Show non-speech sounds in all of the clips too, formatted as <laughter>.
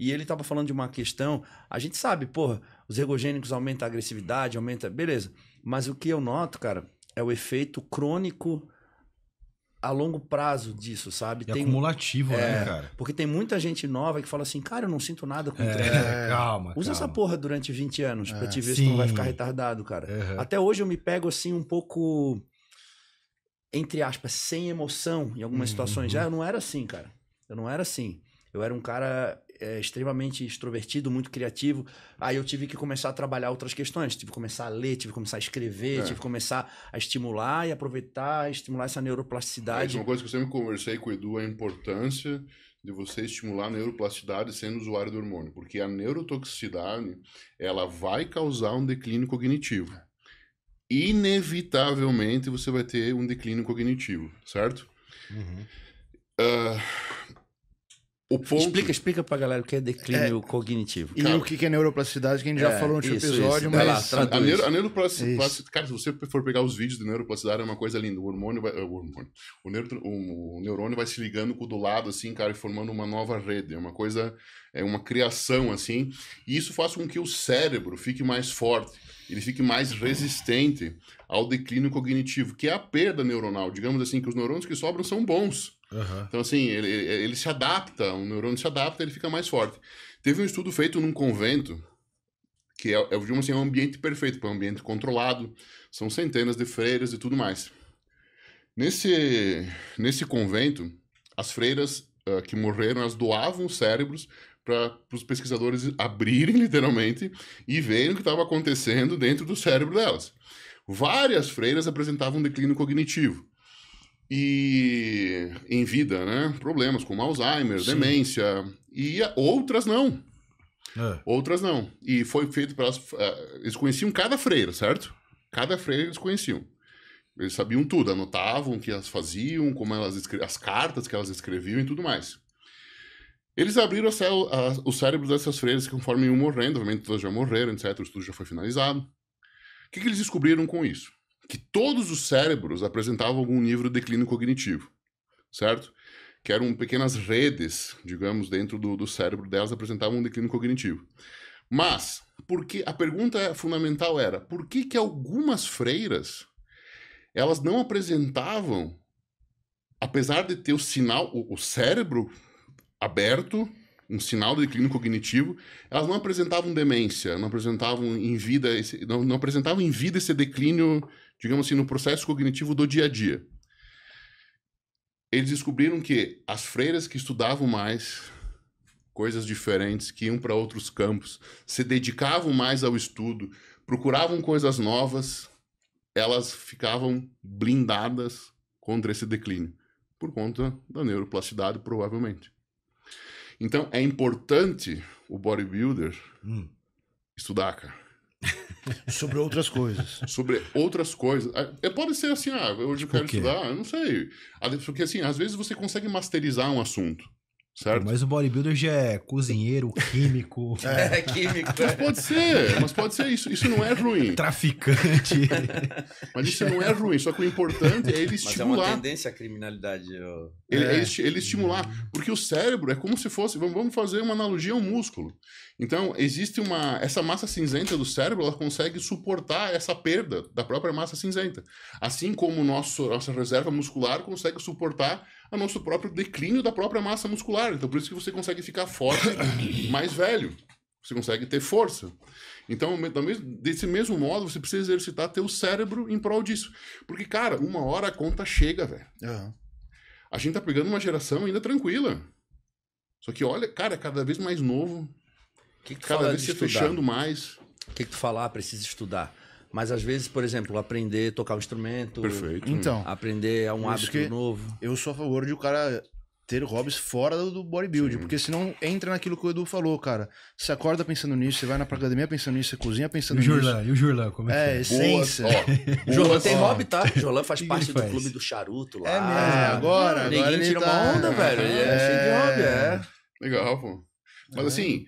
E ele tava falando de uma questão. A gente sabe, porra, os ergogênicos aumentam a agressividade, aumenta. Beleza. Mas o que eu noto, cara, é o efeito crônico a longo prazo disso, sabe? É tem, acumulativo, né, é, né, cara? Porque tem muita gente nova que fala assim, cara, eu não sinto nada com é, treino. É, <laughs> calma, Usa calma. essa porra durante 20 anos é, pra te ver sim. se não vai ficar retardado, cara. Uhum. Até hoje eu me pego assim um pouco, entre aspas, sem emoção em algumas uhum. situações. Uhum. Já eu não era assim, cara. Eu não era assim. Eu era um cara é, extremamente extrovertido, muito criativo. Aí eu tive que começar a trabalhar outras questões. Tive que começar a ler, tive que começar a escrever, é. tive que começar a estimular e aproveitar, estimular essa neuroplasticidade. É, é uma coisa que eu sempre conversei com o Edu, a importância de você estimular a neuroplasticidade sendo usuário do hormônio. Porque a neurotoxicidade, ela vai causar um declínio cognitivo. Inevitavelmente você vai ter um declínio cognitivo, certo? Uhum. Uh, o ponto... Explica, explica pra galera o que é declínio é, cognitivo. E cara. o que é neuroplasticidade, que a gente é, já falou no último isso, episódio, isso. mas. Lá, a, neuro, a neuroplasticidade, cara, se você for pegar os vídeos de neuroplasticidade, é uma coisa linda. O hormônio vai. O, hormônio, o, neuro, o, o, neurônio vai se ligando com o do lado, assim, cara, e formando uma nova rede. É uma coisa. É uma criação, assim. E isso faz com que o cérebro fique mais forte, ele fique mais resistente ao declínio cognitivo, que é a perda neuronal. Digamos assim, que os neurônios que sobram são bons Uhum. Então, assim, ele, ele se adapta, o neurônio se adapta, ele fica mais forte. Teve um estudo feito num convento, que é, é digamos assim, é um ambiente perfeito, é um ambiente controlado, são centenas de freiras e tudo mais. Nesse, nesse convento, as freiras uh, que morreram, elas doavam os cérebros para os pesquisadores abrirem, <laughs> literalmente, e verem o que estava acontecendo dentro do cérebro delas. Várias freiras apresentavam declínio cognitivo e em vida, né? Problemas como Alzheimer, Sim. demência e outras não. É. Outras não. E foi feito para eh, eles conheciam cada freira, certo? Cada freira eles conheciam. Eles sabiam tudo, anotavam o que elas faziam, como elas escre... as cartas que elas escreviam e tudo mais. Eles abriram a cel... a... os cérebros dessas freiras conforme iam morrendo, obviamente todas já morreram, etc. O estudo já foi finalizado. O que, que eles descobriram com isso? que todos os cérebros apresentavam algum nível de declínio cognitivo, certo? Que eram pequenas redes, digamos, dentro do, do cérebro delas apresentavam um declínio cognitivo. Mas, porque a pergunta é fundamental era, por que que algumas freiras elas não apresentavam, apesar de ter o sinal, o, o cérebro aberto, um sinal de declínio cognitivo, elas não apresentavam demência, não apresentavam em vida, esse, não, não apresentavam em vida esse declínio, digamos assim, no processo cognitivo do dia a dia. Eles descobriram que as freiras que estudavam mais coisas diferentes, que iam para outros campos, se dedicavam mais ao estudo, procuravam coisas novas, elas ficavam blindadas contra esse declínio, por conta da neuroplasticidade, provavelmente. Então, é importante o bodybuilder hum. estudar, cara. <laughs> Sobre outras coisas. Sobre outras coisas. Ah, é, pode ser assim, ah, hoje eu tipo quero estudar, eu não sei. Ah, porque assim, às vezes você consegue masterizar um assunto. Certo? Mas o bodybuilder já é cozinheiro, <laughs> químico. É, é, químico. Mas é. pode ser, mas pode ser isso. Isso não é ruim. <laughs> Traficante. Mas isso não é ruim, só que o importante é ele estimular. Mas é uma tendência à criminalidade. Eu... Ele, é. ele, estimular. Porque o cérebro é como se fosse. Vamos fazer uma analogia ao músculo. Então, existe uma. Essa massa cinzenta do cérebro, ela consegue suportar essa perda da própria massa cinzenta. Assim como nosso, nossa reserva muscular consegue suportar a nosso próprio declínio da própria massa muscular. Então, por isso que você consegue ficar forte <coughs> mais velho. Você consegue ter força. Então, desse mesmo modo, você precisa exercitar teu cérebro em prol disso. Porque, cara, uma hora a conta chega, velho. Uhum. A gente tá pegando uma geração ainda tranquila. Só que, olha, cara, é cada vez mais novo. Que que cada vez se estudar? fechando mais. O que, que tu falar? Ah, precisa estudar. Mas às vezes, por exemplo, aprender a tocar um instrumento. Perfeito. Hum. Então. Aprender a um hábito novo. Eu sou a favor de o cara ter hobbies fora do bodybuilding, Sim. porque senão entra naquilo que o Edu falou, cara. Você acorda pensando nisso, você vai na academia pensando nisso, você cozinha pensando e o Jorlan, nisso. E o Jorlan, como é, é? É, essência. Boa, Jorlan tem hobby, tá? <laughs> Jorlan faz parte do clube do charuto lá. É mesmo, é, agora, Ninguém agora tira uma tá- onda, velho. Ele é, é cheio de hobby, é. Legal, pô. Mas é. assim,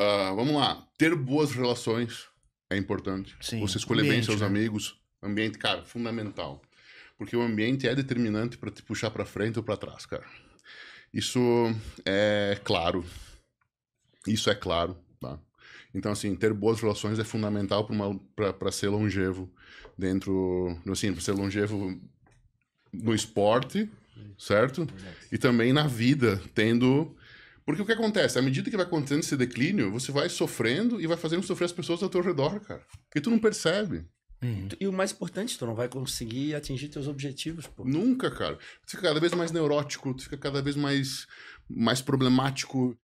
uh, vamos lá. Ter boas relações é importante. Sim, Você escolher ambiente, bem seus né? amigos, ambiente, cara, fundamental. Porque o ambiente é determinante para te puxar para frente ou para trás, cara. Isso é claro. Isso é claro, tá? Então, assim, ter boas relações é fundamental para ser longevo dentro... Assim, ser longevo no esporte, certo? E também na vida, tendo porque o que acontece? À medida que vai acontecendo esse declínio, você vai sofrendo e vai fazendo sofrer as pessoas ao teu redor, cara. que tu não percebe. Uhum. E o mais importante, tu não vai conseguir atingir teus objetivos, pô. Nunca, cara. Tu fica cada vez mais neurótico, tu fica cada vez mais, mais problemático.